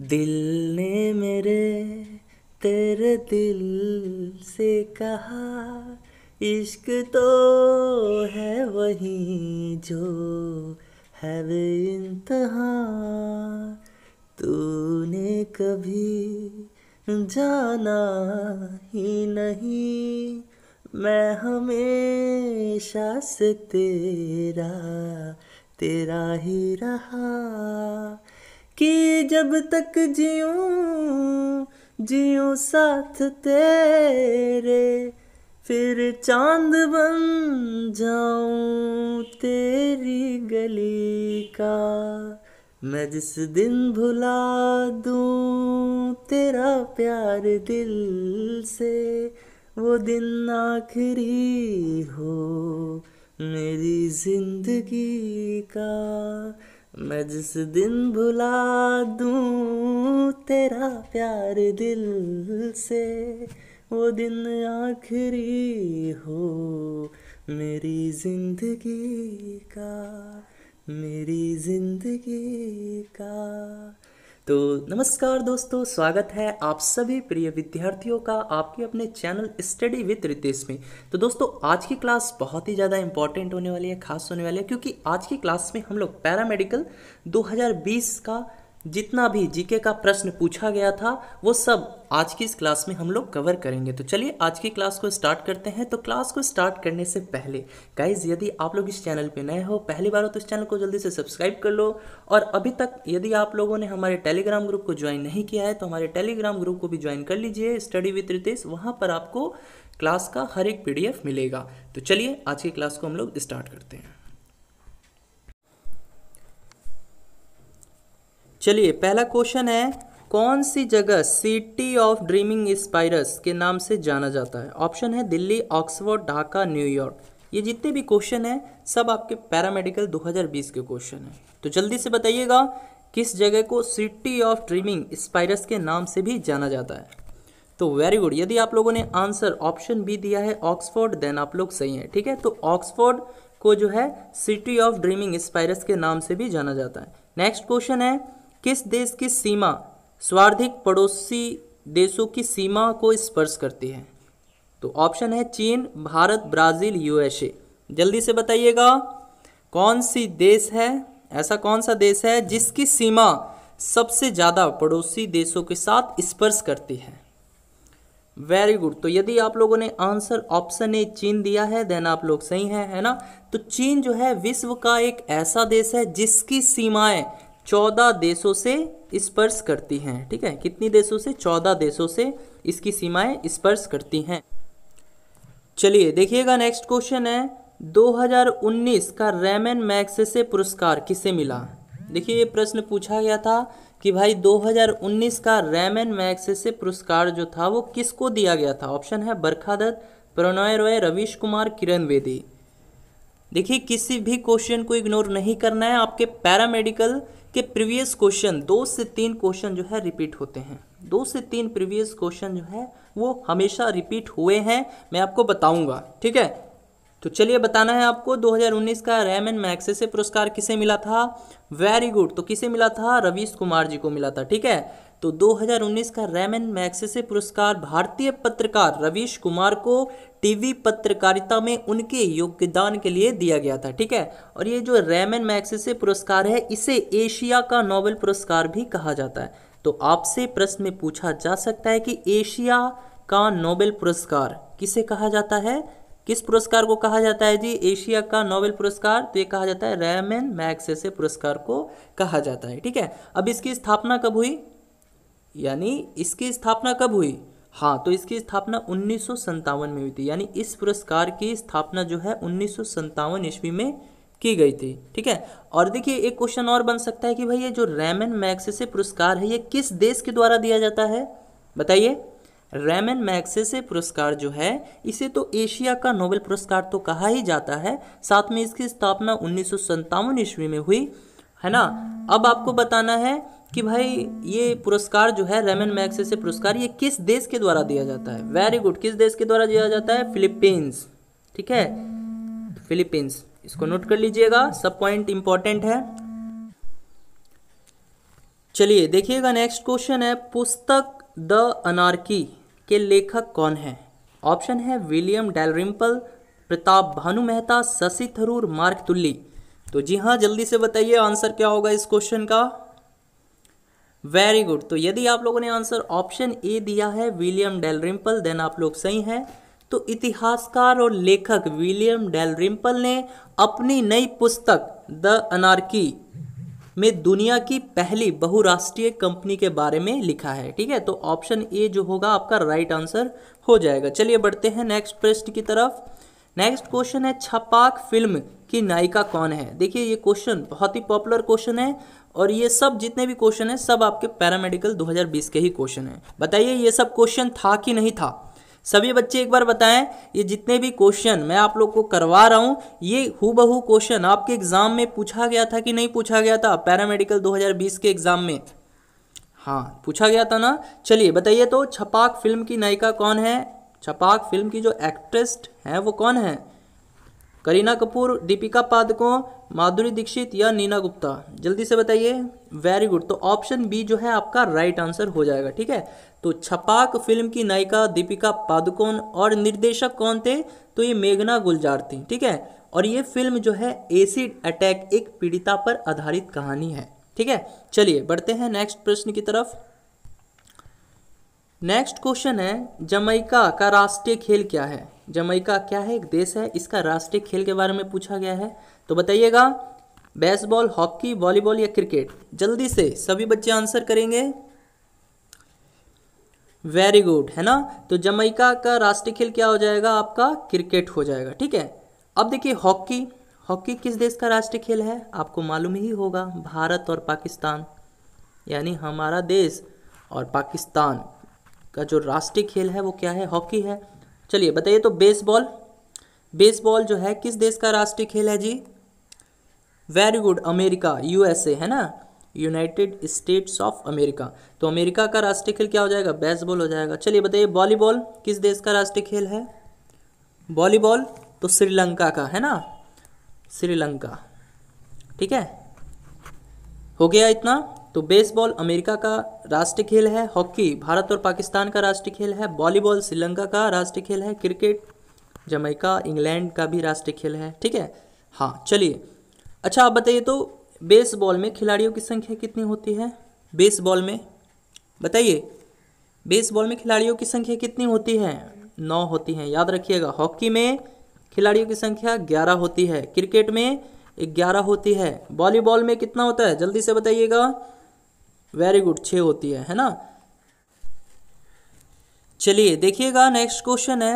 दिल ने मेरे तेरे दिल से कहा इश्क तो है वही जो है वे इंतहा तूने कभी जाना ही नहीं मैं हमेशा से तेरा तेरा ही रहा कि जब तक जियो जियो साथ तेरे फिर चांद बन जाऊं तेरी गली का मैं जिस दिन भुला दूं तेरा प्यार दिल से वो दिन आखिरी हो मेरी जिंदगी का मैं जिस दिन भुला दूँ तेरा प्यार दिल से वो दिन आखिरी हो मेरी जिंदगी का मेरी जिंदगी का तो नमस्कार दोस्तों स्वागत है आप सभी प्रिय विद्यार्थियों का आपके अपने चैनल स्टडी विद रितेश में तो दोस्तों आज की क्लास बहुत ही ज़्यादा इंपॉर्टेंट होने वाली है खास होने वाली है क्योंकि आज की क्लास में हम लोग पैरामेडिकल 2020 का जितना भी जीके का प्रश्न पूछा गया था वो सब आज की इस क्लास में हम लोग कवर करेंगे तो चलिए आज की क्लास को स्टार्ट करते हैं तो क्लास को स्टार्ट करने से पहले गाइज यदि आप लोग इस चैनल पे नए हो पहली बार हो तो इस चैनल को जल्दी से सब्सक्राइब कर लो और अभी तक यदि आप लोगों ने हमारे टेलीग्राम ग्रुप को ज्वाइन नहीं किया है तो हमारे टेलीग्राम ग्रुप को भी ज्वाइन कर लीजिए स्टडी विथ रितेश वहाँ पर आपको क्लास का हर एक पी मिलेगा तो चलिए आज की क्लास को हम लोग स्टार्ट करते हैं चलिए पहला क्वेश्चन है कौन सी जगह सिटी ऑफ ड्रीमिंग स्पाइरस के नाम से जाना जाता है ऑप्शन है दिल्ली ऑक्सफोर्ड ढाका न्यूयॉर्क ये जितने भी क्वेश्चन हैं सब आपके पैरामेडिकल 2020 के क्वेश्चन हैं तो जल्दी से बताइएगा किस जगह को सिटी ऑफ ड्रीमिंग स्पाइरस के नाम से भी जाना जाता है तो वेरी गुड यदि आप लोगों ने आंसर ऑप्शन बी दिया है ऑक्सफोर्ड देन आप लोग सही हैं ठीक है तो ऑक्सफोर्ड को जो है सिटी ऑफ ड्रीमिंग स्पाइरस के नाम से भी जाना जाता है नेक्स्ट क्वेश्चन है किस देश की सीमा स्वार्थिक पड़ोसी देशों की सीमा को स्पर्श करती है तो ऑप्शन है चीन भारत ब्राज़ील यूएसए जल्दी से बताइएगा कौन सी देश है ऐसा कौन सा देश है जिसकी सीमा सबसे ज़्यादा पड़ोसी देशों के साथ स्पर्श करती है वेरी गुड तो यदि आप लोगों ने आंसर ऑप्शन ए चीन दिया है देन आप लोग सही हैं है ना तो चीन जो है विश्व का एक ऐसा देश है जिसकी सीमाएं चौदह देशों से स्पर्श करती हैं ठीक है कितनी देशों से चौदह देशों से इसकी सीमाएं स्पर्श करती हैं चलिए देखिएगा नेक्स्ट क्वेश्चन है 2019 का रेमन मैक्सेसे पुरस्कार किसे मिला देखिए ये प्रश्न पूछा गया था कि भाई 2019 का रेमन मैक्सेसे पुरस्कार जो था वो किसको दिया गया था ऑप्शन है बरखा दत्त प्रणय रॉय रवीश कुमार किरण वेदी देखिए किसी भी क्वेश्चन को इग्नोर नहीं करना है आपके पैरामेडिकल कि प्रीवियस क्वेश्चन दो से तीन क्वेश्चन जो है रिपीट होते हैं दो से तीन प्रीवियस क्वेश्चन जो है वो हमेशा रिपीट हुए हैं मैं आपको बताऊंगा ठीक है तो चलिए बताना है आपको 2019 का रैम एंड मैक्से से पुरस्कार किसे मिला था वेरी गुड तो किसे मिला था रवीश कुमार जी को मिला था ठीक है तो 2019 का रैमन मैक्सेसे पुरस्कार भारतीय पत्रकार रवीश कुमार को टीवी पत्रकारिता में उनके योगदान के लिए दिया गया था ठीक है और ये जो रैमन मैक्सेसे पुरस्कार है इसे एशिया का नोबेल पुरस्कार भी कहा जाता है तो आपसे प्रश्न में पूछा जा सकता है कि एशिया का नोबेल पुरस्कार किसे कहा जाता है किस पुरस्कार को कहा जाता है जी एशिया का नोबेल पुरस्कार तो ये कहा जाता है रैमन मैक्सेसे पुरस्कार को कहा जाता है ठीक है अब इसकी स्थापना कब हुई यानी इसकी स्थापना कब हुई हाँ तो इसकी स्थापना उन्नीस में हुई थी यानी इस पुरस्कार की स्थापना जो है उन्नीस ईस्वी में की गई थी ठीक है और देखिए एक क्वेश्चन और बन सकता है कि भाई ये जो रैमन मैक्सेसे पुरस्कार है ये किस देश के द्वारा दिया जाता है बताइए रैमन मैक्सेसे पुरस्कार जो है इसे तो एशिया का नोबेल पुरस्कार तो कहा ही जाता है साथ में इसकी स्थापना उन्नीस ईस्वी में हुई है ना अब आपको बताना है कि भाई ये पुरस्कार जो है रेमन से पुरस्कार ये किस देश के द्वारा दिया जाता है वेरी गुड किस देश के द्वारा दिया जाता है फिलीपींस ठीक है फिलीपींस इसको नोट कर लीजिएगा सब पॉइंट इंपॉर्टेंट है चलिए देखिएगा नेक्स्ट क्वेश्चन है पुस्तक द अनारकी के लेखक कौन है ऑप्शन है William Dalrymple Pratap Bhanu Mehta Shashi Tharoor Mark Tully तो जी हाँ जल्दी से बताइए आंसर क्या होगा इस क्वेश्चन का वेरी गुड तो यदि आप लोगों ने आंसर ऑप्शन ए दिया है विलियम डेलरिम्पल देन आप लोग सही हैं तो इतिहासकार और लेखक विलियम डेलरिम्पल ने अपनी नई पुस्तक द अनार्की में दुनिया की पहली बहुराष्ट्रीय कंपनी के बारे में लिखा है ठीक है तो ऑप्शन ए जो होगा आपका राइट आंसर हो जाएगा चलिए बढ़ते हैं नेक्स्ट प्रश्न की तरफ नेक्स्ट क्वेश्चन है छपाक फिल्म की नायिका कौन है देखिए ये क्वेश्चन बहुत ही पॉपुलर क्वेश्चन है और ये सब जितने भी क्वेश्चन हैं सब आपके पैरामेडिकल 2020 के ही क्वेश्चन हैं बताइए ये सब क्वेश्चन था कि नहीं था सभी बच्चे एक बार बताएं ये जितने भी क्वेश्चन मैं आप लोग को करवा रहा हूँ ये हु क्वेश्चन आपके एग्ज़ाम में पूछा गया था कि नहीं पूछा गया था पैरामेडिकल 2020 के एग्ज़ाम में हाँ पूछा गया था ना चलिए बताइए तो छपाक फिल्म की नायिका कौन है छपाक फिल्म की जो एक्ट्रेस हैं वो कौन है करीना कपूर दीपिका पादुकोण माधुरी दीक्षित या नीना गुप्ता जल्दी से बताइए वेरी गुड तो ऑप्शन बी जो है आपका राइट आंसर हो जाएगा ठीक है तो छपाक फिल्म की नायिका दीपिका पादुकोण और निर्देशक कौन थे तो ये मेघना गुलजार थी ठीक है और ये फिल्म जो है एसिड अटैक एक पीड़िता पर आधारित कहानी है ठीक है चलिए बढ़ते हैं नेक्स्ट प्रश्न की तरफ नेक्स्ट क्वेश्चन है जमैका का राष्ट्रीय खेल क्या है जमैका क्या है एक देश है इसका राष्ट्रीय खेल के बारे में पूछा गया है तो बताइएगा बेसबॉल हॉकी वॉलीबॉल या क्रिकेट जल्दी से सभी बच्चे आंसर करेंगे वेरी गुड है ना तो जमैका का राष्ट्रीय खेल क्या हो जाएगा आपका क्रिकेट हो जाएगा ठीक है अब देखिए हॉकी हॉकी किस देश का राष्ट्रीय खेल है आपको मालूम ही होगा भारत और पाकिस्तान यानी हमारा देश और पाकिस्तान का जो राष्ट्रीय खेल है वो क्या है हॉकी है चलिए बताइए तो बेसबॉल बेसबॉल जो है किस देश का राष्ट्रीय खेल है जी वेरी गुड अमेरिका यूएसए है ना यूनाइटेड स्टेट्स ऑफ अमेरिका तो अमेरिका का राष्ट्रीय खेल क्या हो जाएगा बेसबॉल हो जाएगा चलिए बताइए वॉलीबॉल किस देश का राष्ट्रीय खेल है वॉलीबॉल तो श्रीलंका का है ना श्रीलंका ठीक है हो गया इतना तो बेसबॉल अमेरिका का राष्ट्रीय खेल है हॉकी भारत और पाकिस्तान का राष्ट्रीय खेल है वॉलीबॉल श्रीलंका का राष्ट्रीय खेल है क्रिकेट जमैका इंग्लैंड का भी राष्ट्रीय खेल है ठीक है हाँ चलिए अच्छा आप बताइए तो बेसबॉल में खिलाड़ियों की संख्या कितनी होती है बेसबॉल में बताइए बेसबॉल में खिलाड़ियों की संख्या कितनी होती है नौ होती हैं याद रखिएगा हॉकी में खिलाड़ियों की संख्या ग्यारह होती है क्रिकेट में ग्यारह होती है वॉलीबॉल में कितना होता है जल्दी से बताइएगा वेरी गुड छः होती है है ना चलिए देखिएगा नेक्स्ट क्वेश्चन है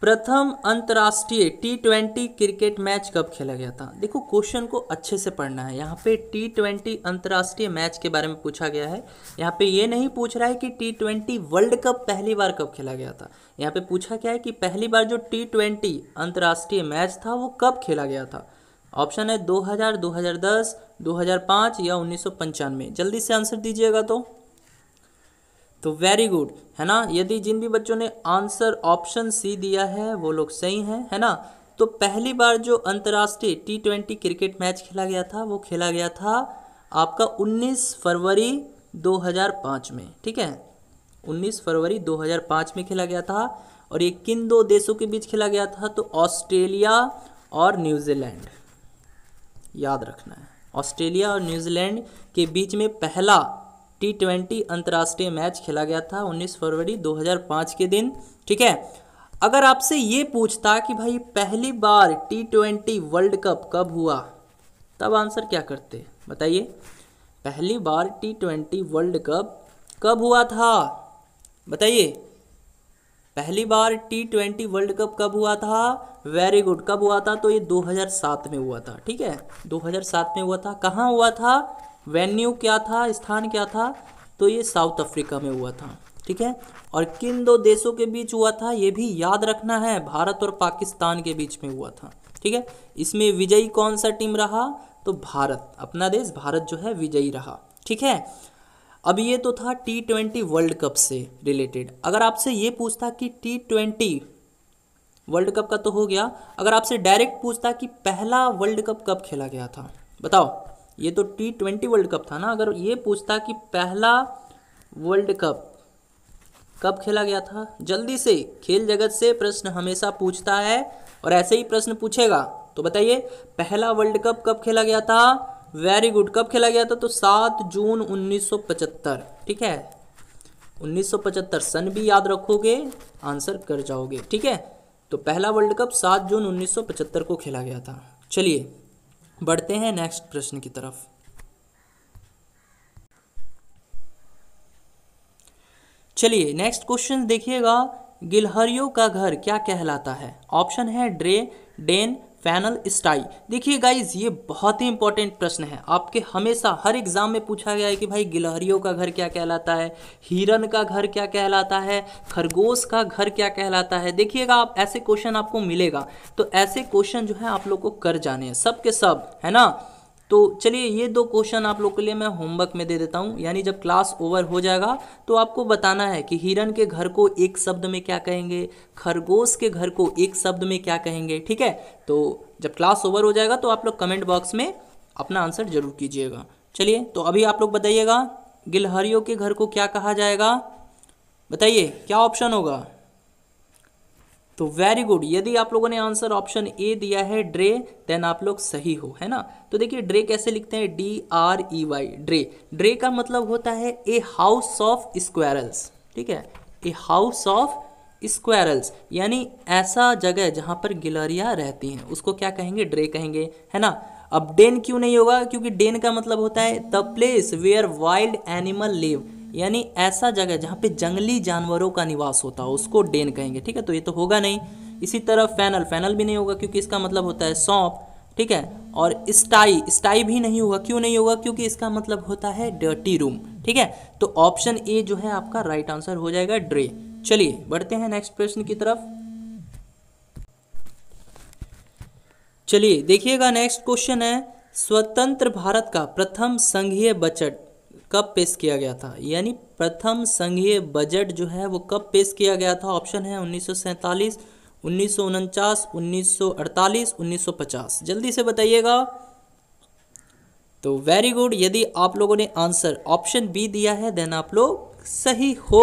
प्रथम अंतर्राष्ट्रीय टी ट्वेंटी क्रिकेट मैच कब खेला गया था देखो क्वेश्चन को अच्छे से पढ़ना है यहाँ पे टी ट्वेंटी अंतर्राष्ट्रीय मैच के बारे में पूछा गया है यहाँ पे ये नहीं पूछ रहा है कि टी ट्वेंटी वर्ल्ड कप पहली बार कब खेला गया था यहाँ पे पूछा गया है कि पहली बार जो टी ट्वेंटी अंतर्राष्ट्रीय मैच था वो कब खेला गया था ऑप्शन है 2000, 2010, 2005 या उन्नीस जल्दी से आंसर दीजिएगा तो तो वेरी गुड है ना यदि जिन भी बच्चों ने आंसर ऑप्शन सी दिया है वो लोग सही हैं है ना तो पहली बार जो अंतर्राष्ट्रीय टी ट्वेंटी क्रिकेट मैच खेला गया था वो खेला गया था आपका 19 फरवरी 2005 में ठीक है 19 फरवरी 2005 में खेला गया था और ये किन दो देशों के बीच खेला गया था तो ऑस्ट्रेलिया और न्यूजीलैंड याद रखना है ऑस्ट्रेलिया और न्यूजीलैंड के बीच में पहला टी ट्वेंटी अंतर्राष्ट्रीय मैच खेला गया था 19 फरवरी 2005 के दिन ठीक है अगर आपसे ये पूछता कि भाई पहली बार टी ट्वेंटी वर्ल्ड कप कब हुआ तब आंसर क्या करते बताइए पहली बार टी ट्वेंटी वर्ल्ड कप कब हुआ था बताइए पहली बार टी ट्वेंटी वर्ल्ड कप कब हुआ था वेरी गुड कब हुआ था तो ये 2007 में हुआ था ठीक है 2007 में हुआ था कहाँ हुआ था वेन्यू क्या था स्थान क्या था तो ये साउथ अफ्रीका में हुआ था ठीक है और किन दो देशों के बीच हुआ था ये भी याद रखना है भारत और पाकिस्तान के बीच में हुआ था ठीक है इसमें विजयी कौन सा टीम रहा तो भारत अपना देश भारत जो है विजयी रहा ठीक है अब ये तो था टी ट्वेंटी वर्ल्ड कप से रिलेटेड अगर आपसे ये पूछता कि टी ट्वेंटी वर्ल्ड कप का तो हो गया अगर आपसे डायरेक्ट पूछता कि पहला वर्ल्ड कप कब खेला गया था बताओ ये तो टी ट्वेंटी वर्ल्ड कप था ना अगर ये पूछता कि पहला वर्ल्ड कप कब खेला गया था जल्दी से खेल जगत से प्रश्न हमेशा पूछता है और ऐसे ही प्रश्न पूछेगा तो बताइए पहला वर्ल्ड कप कब खेला गया था वेरी गुड कब खेला गया था तो सात जून 1975 ठीक है 1975 सन भी याद रखोगे आंसर कर जाओगे ठीक है तो पहला वर्ल्ड कप सात जून 1975 को खेला गया था चलिए बढ़ते हैं नेक्स्ट प्रश्न की तरफ चलिए नेक्स्ट क्वेश्चन देखिएगा गिलहरियों का घर क्या कहलाता है ऑप्शन है ड्रे डेन फैनल स्टाई देखिए गाइज ये बहुत ही इंपॉर्टेंट प्रश्न है आपके हमेशा हर एग्जाम में पूछा गया है कि भाई गिलहरियों का घर क्या कहलाता है हिरन का घर क्या कहलाता है खरगोश का घर क्या कहलाता है देखिएगा आप ऐसे क्वेश्चन आपको मिलेगा तो ऐसे क्वेश्चन जो है आप लोग को कर जाने हैं सब के सब है ना तो चलिए ये दो क्वेश्चन आप लोग के लिए मैं होमवर्क में दे देता हूँ यानी जब क्लास ओवर हो जाएगा तो आपको बताना है कि हिरन के घर को एक शब्द में क्या कहेंगे खरगोश के घर को एक शब्द में क्या कहेंगे ठीक है तो जब क्लास ओवर हो जाएगा तो आप लोग कमेंट बॉक्स में अपना आंसर जरूर कीजिएगा चलिए तो अभी आप लोग बताइएगा गिलहरियों के घर को क्या कहा जाएगा बताइए क्या ऑप्शन होगा तो वेरी गुड यदि आप लोगों ने आंसर ऑप्शन ए दिया है ड्रे देन आप लोग सही हो है ना तो देखिए ड्रे कैसे लिखते हैं D R E Y drey drey का मतलब होता है ए हाउस ऑफ स्क्वेरल्स ठीक है ए हाउस ऑफ स्क्वेरल्स यानी ऐसा जगह जहां पर गिलरिया रहती हैं उसको क्या कहेंगे ड्रे कहेंगे है ना अब डेन क्यों नहीं होगा क्योंकि डेन का मतलब होता है the place where wild animal live यानी ऐसा जगह जहाँ पे जंगली जानवरों का निवास होता हो उसको डेन कहेंगे ठीक है तो ये तो होगा नहीं इसी तरह फैनल फैनल भी नहीं होगा क्योंकि इसका मतलब होता है सौंप ठीक है और स्टाई स्टाई भी नहीं होगा क्यों नहीं होगा क्योंकि इसका मतलब होता है डर्टी रूम ठीक है तो ऑप्शन ए जो है आपका राइट आंसर हो जाएगा ड्रे चलिए बढ़ते हैं नेक्स्ट प्रश्न की तरफ चलिए देखिएगा नेक्स्ट क्वेश्चन है स्वतंत्र भारत का प्रथम संघीय बजट कब पेश किया गया था यानी प्रथम संघीय बजट जो है वो कब पेश किया गया था ऑप्शन है उन्नीस सौ सैंतालीस उन्नीस सौ उनचास उन्नीस सौ अड़तालीस उन्नीस सौ पचास जल्दी से बताइएगा तो वेरी गुड यदि आप लोगों ने आंसर ऑप्शन बी दिया है देन आप लोग सही हो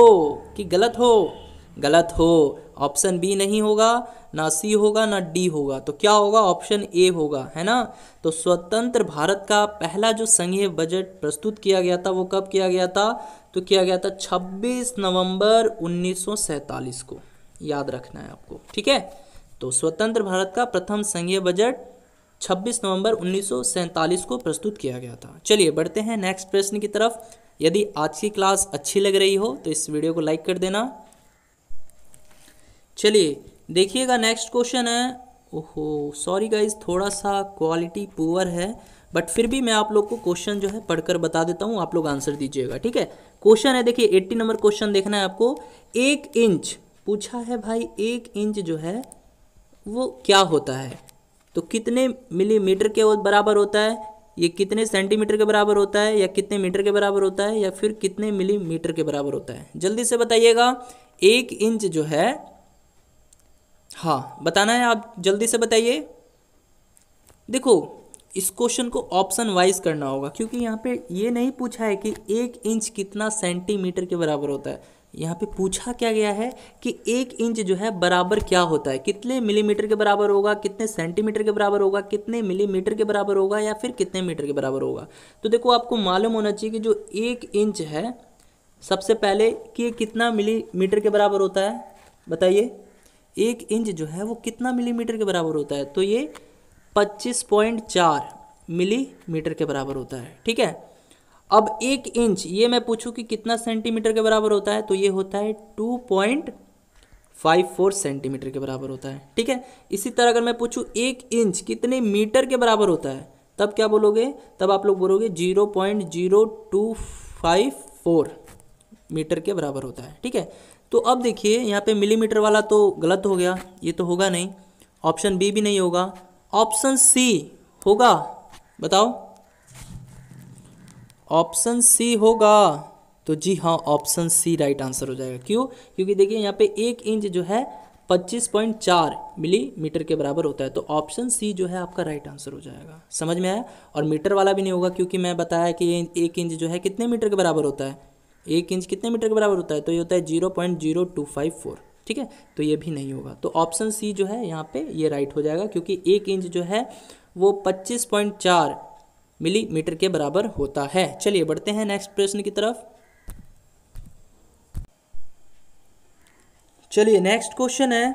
कि गलत हो गलत हो ऑप्शन बी नहीं होगा ना सी होगा ना डी होगा तो क्या होगा ऑप्शन ए होगा है ना तो स्वतंत्र भारत का पहला जो संघीय बजट प्रस्तुत किया गया था वो कब किया गया था तो किया गया था 26 नवंबर 1947 को याद रखना है आपको ठीक है तो स्वतंत्र भारत का प्रथम संघीय बजट 26 नवंबर 1947 को प्रस्तुत किया गया था चलिए बढ़ते हैं नेक्स्ट प्रश्न की तरफ यदि आज की क्लास अच्छी लग रही हो तो इस वीडियो को लाइक कर देना चलिए देखिएगा नेक्स्ट क्वेश्चन है ओहो सॉरी गाइज थोड़ा सा क्वालिटी पुअर है बट फिर भी मैं आप लोग को क्वेश्चन जो है पढ़कर बता देता हूँ आप लोग आंसर दीजिएगा ठीक है क्वेश्चन है देखिए एट्टी नंबर क्वेश्चन देखना है आपको एक इंच पूछा है भाई एक इंच जो है वो क्या होता है तो कितने मिलीमीटर के बराबर होता है ये कितने सेंटीमीटर के बराबर होता है या कितने मीटर के बराबर होता है या फिर कितने मिलीमीटर के बराबर होता है जल्दी से बताइएगा एक इंच जो है हाँ बताना है आप जल्दी से बताइए देखो इस क्वेश्चन को ऑप्शन वाइज करना होगा क्योंकि यहाँ पे ये नहीं पूछा है कि एक इंच कितना सेंटीमीटर के बराबर होता है यहाँ पे पूछा क्या गया है कि एक इंच जो है बराबर क्या होता है कितने मिलीमीटर के बराबर होगा कितने सेंटीमीटर के बराबर होगा कितने मिलीमीटर के बराबर होगा या फिर कितने मीटर के बराबर होगा तो देखो आपको मालूम होना चाहिए कि जो एक इंच है सबसे पहले कि कितना मिलीमीटर के बराबर होता है बताइए एक इंच जो है वो कितना मिलीमीटर के बराबर होता है तो ये पच्चीस पॉइंट चार मिलीमीटर के बराबर होता है ठीक है अब एक इंच ये मैं पूछूं कि कितना सेंटीमीटर के बराबर होता है तो ये होता है two point five four centimetre के बराबर होता है ठीक है इसी तरह अगर मैं पूछूं एक इंच कितने मीटर के बराबर होता है तब क्या बोलोगे तब आप लोग बोलोगे zero point zero two five four metre के बराबर होता है ठीक है तो अब देखिए यहाँ पे मिलीमीटर वाला तो गलत हो गया ये तो होगा नहीं ऑप्शन बी भी नहीं होगा ऑप्शन सी होगा बताओ ऑप्शन सी होगा तो जी हाँ ऑप्शन सी राइट आंसर हो जाएगा क्यों क्योंकि देखिए यहाँ पे एक इंच जो है 25.4 मिलीमीटर के बराबर होता है तो ऑप्शन सी जो है आपका राइट आंसर हो जाएगा समझ में आया और मीटर वाला भी नहीं होगा क्योंकि मैं बताया कि एक इंच जो है कितने मीटर के बराबर होता है एक इंच कितने मीटर के बराबर होता है तो ये होता है zero point zero two five four ठीक है तो ये भी नहीं होगा तो ऑप्शन सी जो है यहाँ पे ये राइट हो जाएगा क्योंकि एक इंच जो है वो पच्चीस पॉइंट चार मिलीमीटर के बराबर होता है चलिए बढ़ते हैं नेक्स्ट प्रश्न की तरफ चलिए नेक्स्ट क्वेश्चन है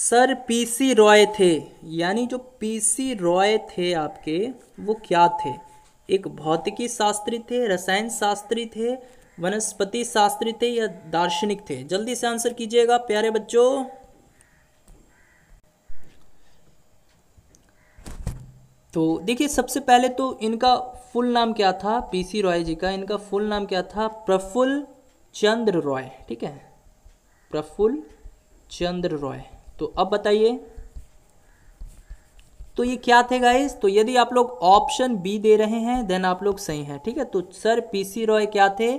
सर पीसी रॉय थे यानी जो पीसी रॉय थे आपके वो क्या थे एक भौतिकी शास्त्री थे रसायन शास्त्री थे वनस्पति शास्त्री थे या दार्शनिक थे जल्दी से आंसर कीजिएगा प्यारे बच्चों तो देखिए सबसे पहले तो इनका फुल नाम क्या था पीसी रॉय जी का इनका फुल नाम क्या था प्रफुल्ल चंद्र रॉय ठीक है प्रफुल्ल चंद्र रॉय तो अब बताइए तो ये क्या थे गाइस तो यदि आप लोग ऑप्शन बी दे रहे हैं देन आप लोग सही हैं ठीक है तो सर पीसी रॉय क्या थे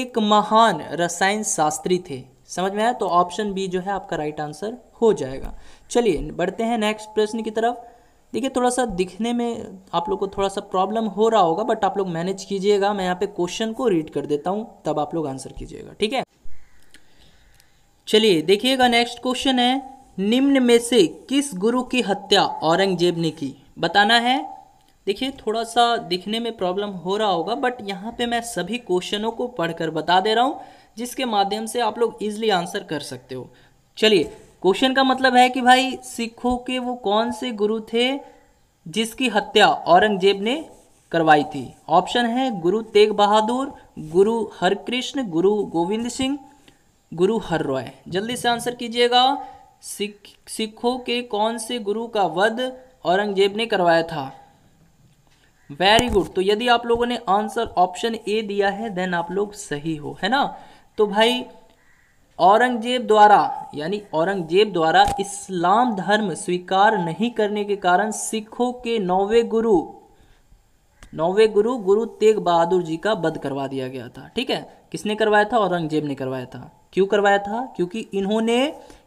एक महान रसायन शास्त्री थे समझ में आया तो ऑप्शन बी जो है आपका राइट आंसर हो जाएगा चलिए बढ़ते हैं नेक्स्ट प्रश्न की तरफ देखिए थोड़ा सा दिखने में आप लोग को थोड़ा सा प्रॉब्लम हो रहा होगा बट आप लोग मैनेज कीजिएगा मैं यहाँ पे क्वेश्चन को रीड कर देता हूँ तब आप लोग आंसर कीजिएगा ठीक है चलिए देखिएगा नेक्स्ट क्वेश्चन है निम्न में से किस गुरु की हत्या औरंगजेब ने की बताना है देखिए थोड़ा सा दिखने में प्रॉब्लम हो रहा होगा बट यहाँ पे मैं सभी क्वेश्चनों को पढ़कर बता दे रहा हूँ जिसके माध्यम से आप लोग इजीली आंसर कर सकते हो चलिए क्वेश्चन का मतलब है कि भाई सिखों के वो कौन से गुरु थे जिसकी हत्या औरंगजेब ने करवाई थी ऑप्शन है गुरु तेग बहादुर गुरु हरकृष्ण गुरु गोविंद सिंह गुरु हर रॉय जल्दी से आंसर कीजिएगा सिख सिखों के कौन से गुरु का वध औरंगजेब ने करवाया था वेरी गुड तो यदि आप लोगों ने आंसर ऑप्शन ए दिया है देन आप लोग सही हो है ना तो भाई औरंगजेब द्वारा यानी औरंगजेब द्वारा इस्लाम धर्म स्वीकार नहीं करने के कारण सिखों के नौवे गुरु नौवे गुरु गुरु तेग बहादुर जी का वध करवा दिया गया था ठीक है किसने करवाया था औरंगजेब ने करवाया था क्यों करवाया था क्योंकि इन्होंने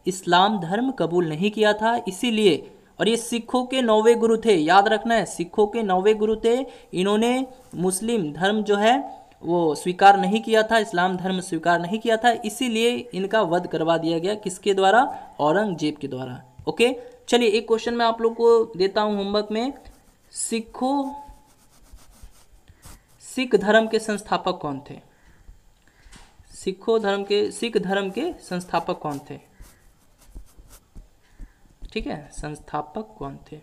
इस्लाम धर्म कबूल नहीं किया था इसीलिए और ये सिखों के नौवे गुरु थे याद रखना है सिखों के नौवे गुरु थे इन्होंने मुस्लिम धर्म जो है वो स्वीकार नहीं किया था इस्लाम धर्म स्वीकार नहीं किया था इसीलिए इनका वध करवा दिया गया किसके द्वारा औरंगजेब के द्वारा ओके चलिए एक क्वेश्चन मैं आप लोग को देता हूँ होमवर्क में सिखों सिख धर्म के संस्थापक कौन थे सिखों धर्म के सिख धर्म के संस्थापक कौन थे ठीक है संस्थापक कौन थे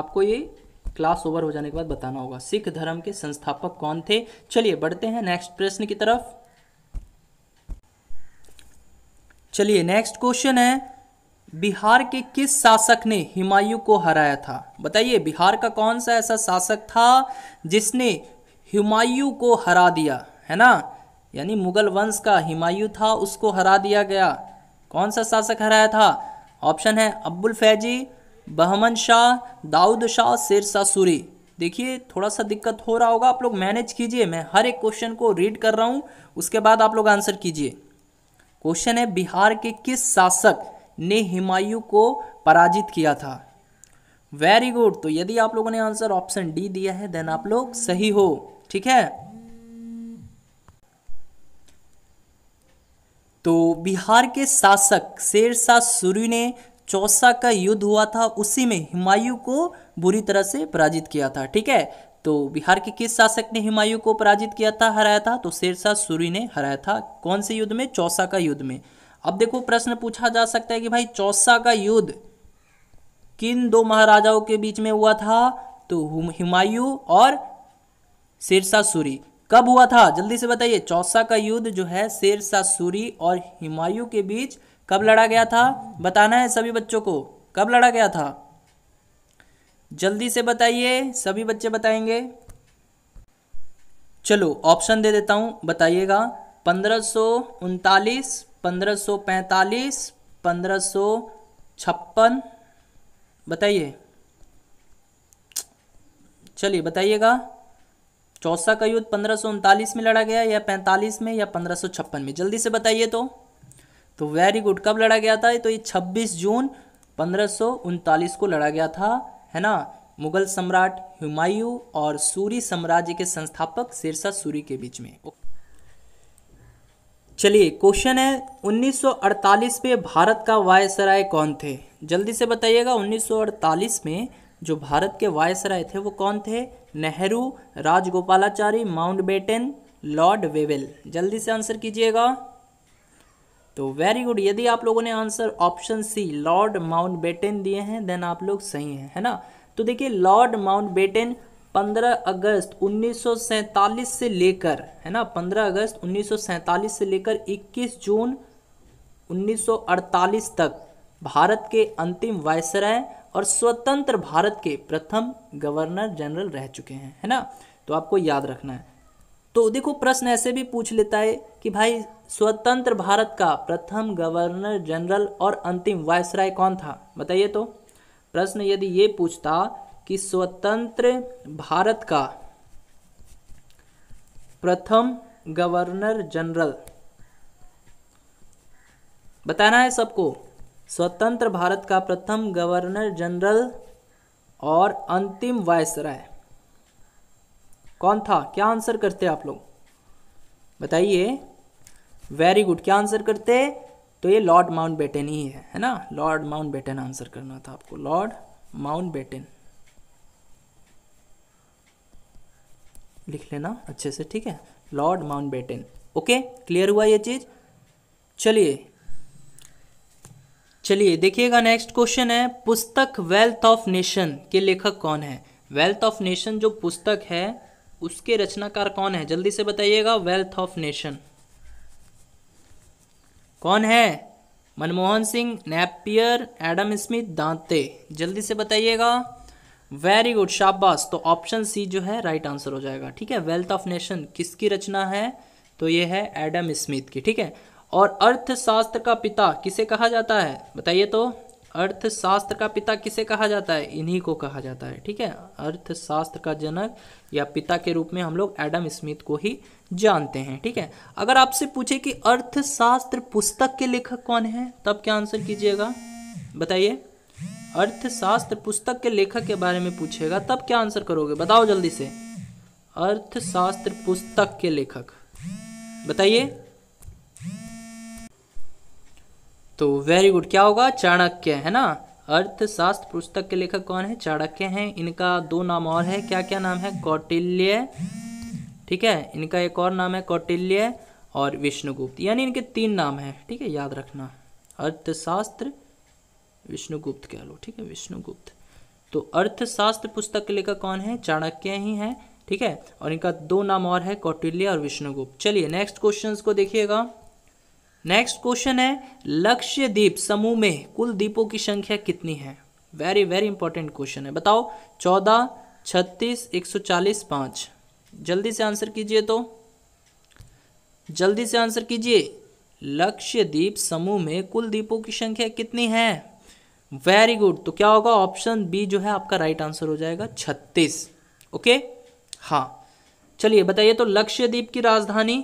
आपको ये क्लास ओवर हो जाने के बाद बताना होगा सिख धर्म के संस्थापक कौन थे चलिए बढ़ते हैं नेक्स्ट प्रश्न की तरफ चलिए नेक्स्ट क्वेश्चन है बिहार के किस शासक ने हुमायूं को हराया था बताइए बिहार का कौन सा ऐसा शासक था जिसने हुमायूं को हरा दिया है ना यानी मुगल वंश का हिमायू था उसको हरा दिया गया कौन सा शासक हराया था ऑप्शन है अब्बुल फैजी बहमन शाह दाऊद शाह शेर शाह सूरी देखिए थोड़ा सा दिक्कत हो रहा होगा आप लोग मैनेज कीजिए मैं हर एक क्वेश्चन को रीड कर रहा हूँ उसके बाद आप लोग आंसर कीजिए क्वेश्चन है बिहार के किस शासक ने हिमायू को पराजित किया था वेरी गुड तो यदि आप लोगों ने आंसर ऑप्शन डी दिया है देन आप लोग सही हो ठीक है तो बिहार के शासक शेर शाह सूरी ने चौसा का युद्ध हुआ था उसी में हिमायू को बुरी तरह से पराजित किया था ठीक है तो बिहार के किस शासक ने हिमायू को पराजित किया था हराया था तो शेरशाह सूरी ने हराया था कौन से युद्ध में चौसा का युद्ध में अब देखो प्रश्न पूछा जा सकता है कि भाई चौसा का युद्ध किन दो महाराजाओं के बीच में हुआ था तो हिमायू और शेरशाह सूरी कब हुआ था जल्दी से बताइए चौसा का युद्ध जो है शेरशाह सूरी और हिमायू के बीच कब लड़ा गया था बताना है सभी बच्चों को कब लड़ा गया था जल्दी से बताइए सभी बच्चे बताएंगे चलो ऑप्शन दे देता हूँ बताइएगा पंद्रह सौ उनतालीस पंद्रह सौ पैंतालीस पंद्रह सौ छप्पन बताइए चलिए बताइएगा चौसा का युद्ध पंद्रह में लड़ा गया या पैंतालीस में या पंद्रह में जल्दी से बताइए तो तो वेरी गुड कब लड़ा गया था तो ये 26 जून पंद्रह को लड़ा गया था है ना मुगल सम्राट हुमायूं और सूरी साम्राज्य के संस्थापक सिरसा सूरी के बीच में चलिए क्वेश्चन है 1948 में भारत का वायसराय कौन थे जल्दी से बताइएगा 1948 में जो भारत के वायसराय थे वो कौन थे Nehru Rajagopalachari Mountbatten Lord Wavell जल्दी से आंसर कीजिएगा तो वेरी गुड यदि आप लोगों ने answer option C Lord Mountbatten दिए हैं देन आप लोग सही हैं है ना तो देखिए लॉर्ड माउंटबेटन 15 अगस्त 1947 से लेकर है ना 15 अगस्त 1947 से लेकर 21 जून 1948 तक भारत के अंतिम वायसराय और स्वतंत्र भारत के प्रथम गवर्नर जनरल रह चुके हैं है ना तो आपको याद रखना है तो देखो प्रश्न ऐसे भी पूछ लेता है कि भाई स्वतंत्र भारत का प्रथम गवर्नर जनरल और अंतिम वायसराय कौन था बताइए तो प्रश्न यदि ये पूछता कि स्वतंत्र भारत का प्रथम गवर्नर जनरल बताना है सबको स्वतंत्र भारत का प्रथम गवर्नर जनरल और अंतिम वायसराय कौन था क्या आंसर करते आप लोग बताइए वेरी गुड क्या आंसर करते तो ये लॉर्ड माउंट बेटेन ही है है ना लॉर्ड माउंट बेटन आंसर करना था आपको लॉर्ड माउंट बेटेन लिख लेना अच्छे से ठीक है Lord Mountbatten okay clear हुआ ये चीज़ चलिए चलिए देखिएगा नेक्स्ट क्वेश्चन है पुस्तक वेल्थ ऑफ नेशन के लेखक कौन है वेल्थ ऑफ नेशन जो पुस्तक है उसके रचनाकार कौन है जल्दी से बताइएगा वेल्थ ऑफ नेशन कौन है Manmohan Singh Napier Adam Smith Dante जल्दी से बताइएगा वेरी गुड शाबाश तो ऑप्शन सी जो है राइट right आंसर हो जाएगा ठीक है वेल्थ ऑफ नेशन किसकी रचना है तो ये है एडम स्मिथ की ठीक है और अर्थशास्त्र का पिता किसे कहा जाता है बताइए तो अर्थशास्त्र का पिता किसे कहा जाता है इन्हीं को कहा जाता है ठीक है अर्थशास्त्र का जनक या पिता के रूप में हम लोग एडम स्मिथ को ही जानते हैं ठीक है अगर आपसे पूछे कि अर्थशास्त्र पुस्तक के लेखक कौन है तब क्या आंसर कीजिएगा बताइए अर्थशास्त्र पुस्तक के लेखक के बारे में पूछेगा तब क्या आंसर करोगे बताओ जल्दी से अर्थशास्त्र पुस्तक के लेखक बताइए तो वेरी गुड क्या होगा चाणक्य है ना अर्थशास्त्र पुस्तक के लेखक कौन है चाणक्य हैं इनका दो नाम और है क्या क्या नाम है कौटिल्य ठीक है इनका एक और नाम है कौटिल्य और विष्णुगुप्त यानी इनके तीन नाम हैं ठीक है याद रखना अर्थशास्त्र विष्णुगुप्त कह लो ठीक है विष्णुगुप्त तो अर्थशास्त्र पुस्तक के लेखक कौन है चाणक्य ही है ठीक है और इनका दो नाम और है कौटिल्य और विष्णुगुप्त चलिए नेक्स्ट क्वेश्चन को देखिएगा नेक्स्ट क्वेश्चन है लक्ष्य द्वीप समूह में कुल द्वीपों की संख्या कितनी है वेरी वेरी इंपॉर्टेंट क्वेश्चन है बताओ चौदह छत्तीस एक सौ चालीस पाँच जल्दी से आंसर कीजिए तो जल्दी से आंसर कीजिए लक्ष्य द्वीप समूह में कुल द्वीपों की संख्या कितनी है वेरी गुड तो क्या होगा ऑप्शन बी जो है आपका राइट आंसर हो जाएगा छत्तीस ओके हाँ चलिए बताइए तो लक्ष्यद्वीप की राजधानी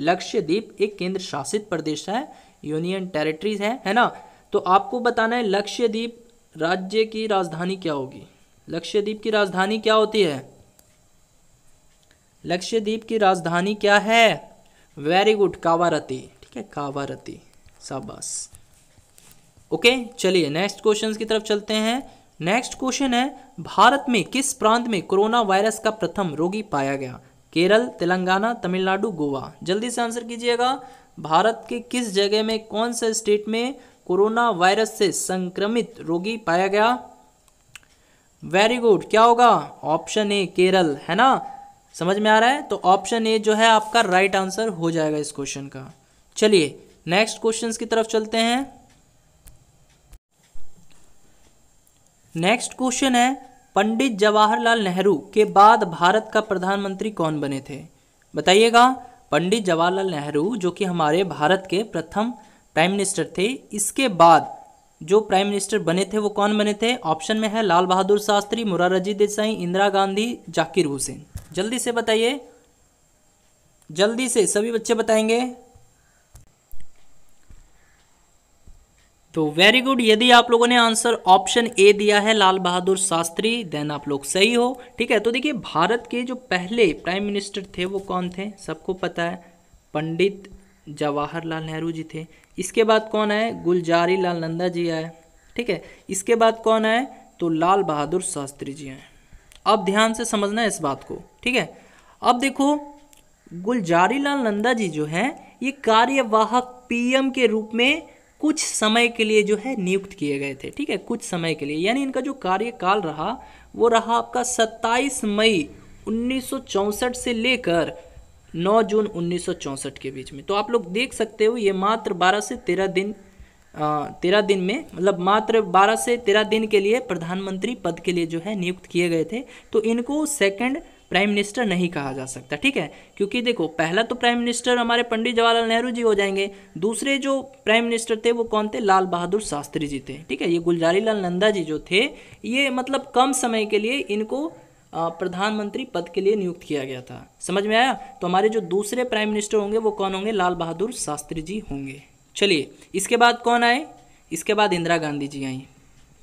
लक्षद्वीप एक केंद्र शासित प्रदेश है यूनियन टेरिटरीज है है ना तो आपको बताना है लक्षद्वीप राज्य की राजधानी क्या होगी लक्षद्वीप की राजधानी क्या होती है लक्षद्वीप की राजधानी क्या है वेरी गुड कावारती ठीक है कावारती शाबाश ओके चलिए नेक्स्ट क्वेश्चन की तरफ चलते हैं नेक्स्ट क्वेश्चन है भारत में किस प्रांत में कोरोना वायरस का प्रथम रोगी पाया गया केरल तेलंगाना तमिलनाडु गोवा जल्दी से आंसर कीजिएगा भारत के किस जगह में कौन सा स्टेट में कोरोना वायरस से संक्रमित रोगी पाया गया वेरी गुड क्या होगा ऑप्शन ए केरल है ना समझ में आ रहा है तो ऑप्शन ए जो है आपका राइट आंसर हो जाएगा इस क्वेश्चन का चलिए नेक्स्ट क्वेश्चन की तरफ चलते हैं नेक्स्ट क्वेश्चन है पंडित जवाहरलाल नेहरू के बाद भारत का प्रधानमंत्री कौन बने थे बताइएगा पंडित जवाहरलाल नेहरू जो कि हमारे भारत के प्रथम प्राइम मिनिस्टर थे इसके बाद जो प्राइम मिनिस्टर बने थे वो कौन बने थे ऑप्शन में है लाल बहादुर शास्त्री मुरारजी देसाई इंदिरा गांधी जाकिर हुसैन जल्दी से बताइए जल्दी से सभी बच्चे बताएंगे तो वेरी गुड यदि आप लोगों ने आंसर ऑप्शन ए दिया है लाल बहादुर शास्त्री देन आप लोग सही हो ठीक है तो देखिए भारत के जो पहले प्राइम मिनिस्टर थे वो कौन थे सबको पता है पंडित जवाहरलाल नेहरू जी थे इसके बाद कौन आए गुलजारी लाल नंदा जी आए ठीक है इसके बाद कौन आए तो लाल बहादुर शास्त्री जी आए अब ध्यान से समझना है इस बात को ठीक है अब देखो गुलजारी लाल नंदा जी जो हैं ये कार्यवाहक पीएम के रूप में कुछ समय के लिए जो है नियुक्त किए गए थे ठीक है कुछ समय के लिए यानी इनका जो कार्यकाल रहा वो रहा आपका 27 मई 1964 से लेकर 9 जून 1964 के बीच में तो आप लोग देख सकते हो ये मात्र 12 से 13 दिन तेरह दिन में मतलब मात्र बारह से तेरह दिन के लिए प्रधानमंत्री पद के लिए जो है नियुक्त किए गए थे तो इनको सेकेंड प्राइम मिनिस्टर नहीं कहा जा सकता ठीक है क्योंकि देखो पहला तो प्राइम मिनिस्टर हमारे पंडित जवाहरलाल नेहरू जी हो जाएंगे दूसरे जो प्राइम मिनिस्टर थे वो कौन थे लाल बहादुर शास्त्री जी थे ठीक है ये गुलजारी लाल नंदा जी जो थे ये मतलब कम समय के लिए इनको प्रधानमंत्री पद के लिए नियुक्त किया गया था समझ में आया तो हमारे जो दूसरे प्राइम मिनिस्टर होंगे वो कौन होंगे लाल बहादुर शास्त्री जी होंगे चलिए इसके बाद कौन आए इसके बाद इंदिरा गांधी जी आई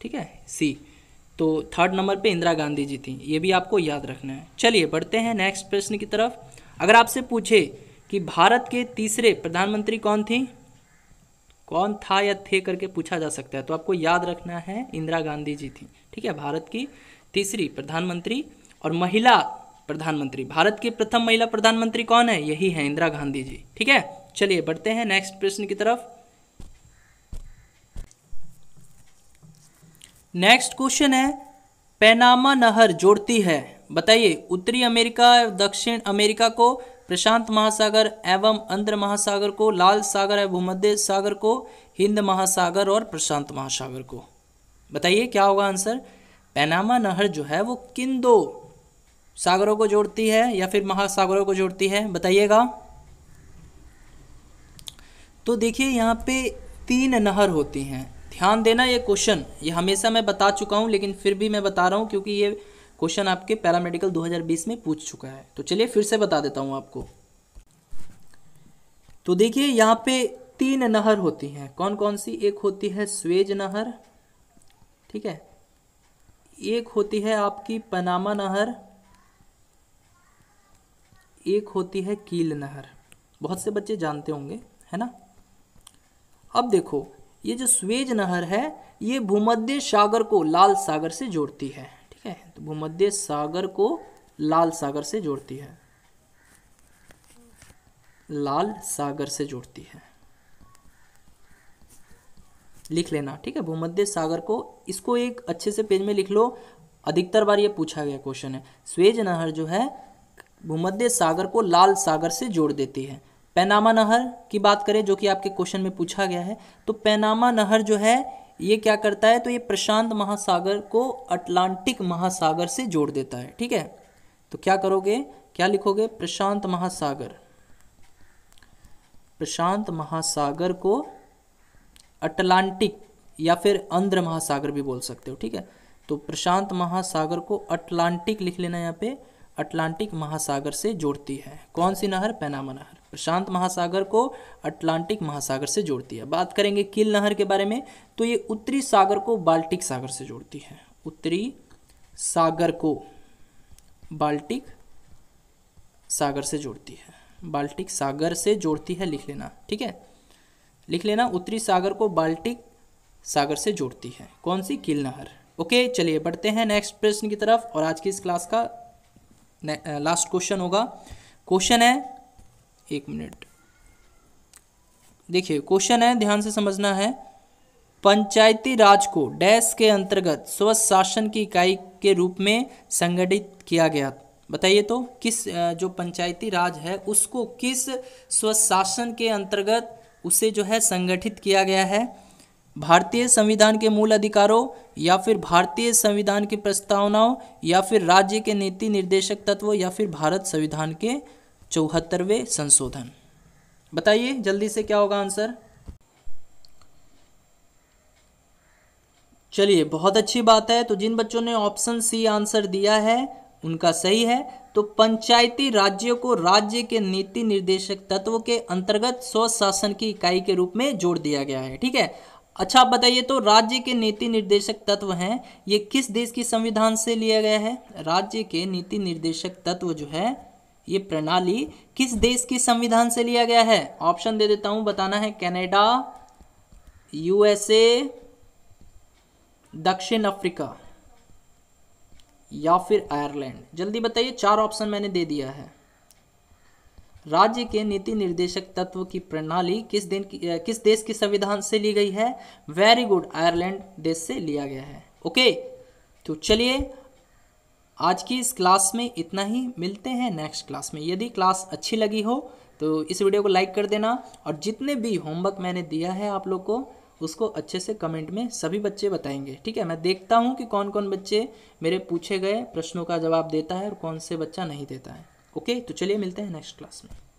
ठीक है सी तो थर्ड नंबर पे इंदिरा गांधी जी थी ये भी आपको याद रखना है चलिए बढ़ते हैं नेक्स्ट प्रश्न की तरफ अगर आपसे पूछे कि भारत के तीसरे प्रधानमंत्री कौन थी कौन था या थे करके पूछा जा सकता है तो आपको याद रखना है इंदिरा गांधी जी थी ठीक है भारत की तीसरी प्रधानमंत्री और महिला प्रधानमंत्री भारत की प्रथम महिला प्रधानमंत्री कौन है यही है इंदिरा गांधी जी ठीक है चलिए बढ़ते हैं नेक्स्ट प्रश्न की तरफ नेक्स्ट क्वेश्चन है पैनामा नहर जोड़ती है बताइए उत्तरी अमेरिका दक्षिण अमेरिका को प्रशांत महासागर एवं अंध्र महासागर को लाल सागर एवं भूमध्य सागर को हिंद महासागर और प्रशांत महासागर को बताइए क्या होगा आंसर पैनामा नहर जो है वो किन दो सागरों को जोड़ती है या फिर महासागरों को जोड़ती है बताइएगा तो देखिए यहाँ पे तीन नहर होती हैं ध्यान देना ये क्वेश्चन ये हमेशा मैं बता चुका हूँ लेकिन फिर भी मैं बता रहा हूँ क्योंकि ये क्वेश्चन आपके पैरामेडिकल 2020 में पूछ चुका है तो चलिए फिर से बता देता हूँ आपको तो देखिए यहाँ पे तीन नहर होती हैं कौन कौन सी एक होती है स्वेज नहर ठीक है एक होती है आपकी पनामा नहर एक होती है कील नहर बहुत से बच्चे जानते होंगे है ना अब देखो ये जो स्वेज नहर है ये भूमध्य सागर को लाल सागर से जोड़ती है ठीक है तो भूमध्य सागर को लाल सागर से जोड़ती है लाल सागर से जोड़ती है लिख लेना ठीक है भूमध्य सागर को इसको एक अच्छे से पेज में लिख लो अधिकतर बार ये पूछा गया क्वेश्चन है स्वेज नहर जो है भूमध्य सागर को लाल सागर से जोड़ देती है पैनामा नहर की बात करें जो कि आपके क्वेश्चन में पूछा गया है तो पैनामा नहर जो है ये क्या करता है तो ये प्रशांत महासागर को अटलांटिक महासागर से जोड़ देता है ठीक है तो क्या करोगे क्या लिखोगे प्रशांत महासागर प्रशांत महासागर को अटलांटिक या फिर आंध्र महासागर भी बोल सकते हो ठीक है तो प्रशांत महासागर को अटलांटिक लिख लेना यहाँ पे अटलांटिक महासागर से जोड़ती है कौन सी नहर पैनामा नहर प्रशांत महासागर को अटलांटिक महासागर से जोड़ती है बात करेंगे किल नहर के बारे में तो ये उत्तरी सागर को बाल्टिक सागर से जोड़ती है उत्तरी सागर को बाल्टिक सागर से जोड़ती है बाल्टिक सागर से जोड़ती है लिख लेना ठीक है लिख लेना उत्तरी सागर को बाल्टिक सागर से जोड़ती है कौन सी किल नहर ओके चलिए बढ़ते हैं नेक्स्ट प्रश्न की तरफ और आज की इस क्लास का लास्ट क्वेश्चन होगा क्वेश्चन है एक मिनट देखिए क्वेश्चन है ध्यान से समझना है पंचायती राज को डैश के अंतर्गत स्व शासन की इकाई के रूप में संगठित किया गया बताइए तो किस जो पंचायती राज है उसको किस स्व शासन के अंतर्गत उसे जो है संगठित किया गया है भारतीय संविधान के मूल अधिकारों या फिर भारतीय संविधान की प्रस्तावनाओं या फिर राज्य के नीति निर्देशक तत्व या फिर भारत संविधान के चौहत्तरवें संशोधन बताइए जल्दी से क्या होगा आंसर चलिए बहुत अच्छी बात है तो जिन बच्चों ने ऑप्शन सी आंसर दिया है उनका सही है तो पंचायती राज्यों को राज्य के नीति निर्देशक तत्व के अंतर्गत स्वशासन की इकाई के रूप में जोड़ दिया गया है ठीक है अच्छा आप बताइए तो राज्य के नीति निर्देशक तत्व हैं ये किस देश की संविधान से लिया गया है राज्य के नीति निर्देशक तत्व जो है ये प्रणाली किस देश के संविधान से लिया गया है ऑप्शन दे देता हूं बताना है कनाडा यूएसए दक्षिण अफ्रीका या फिर आयरलैंड जल्दी बताइए चार ऑप्शन मैंने दे दिया है राज्य के नीति निर्देशक तत्व की प्रणाली किस दिन किस देश के संविधान से ली गई है वेरी गुड आयरलैंड देश से लिया गया है ओके तो चलिए आज की इस क्लास में इतना ही मिलते हैं नेक्स्ट क्लास में यदि क्लास अच्छी लगी हो तो इस वीडियो को लाइक कर देना और जितने भी होमवर्क मैंने दिया है आप लोग को उसको अच्छे से कमेंट में सभी बच्चे बताएंगे ठीक है मैं देखता हूँ कि कौन कौन बच्चे मेरे पूछे गए प्रश्नों का जवाब देता है और कौन से बच्चा नहीं देता है ओके तो चलिए मिलते हैं नेक्स्ट क्लास में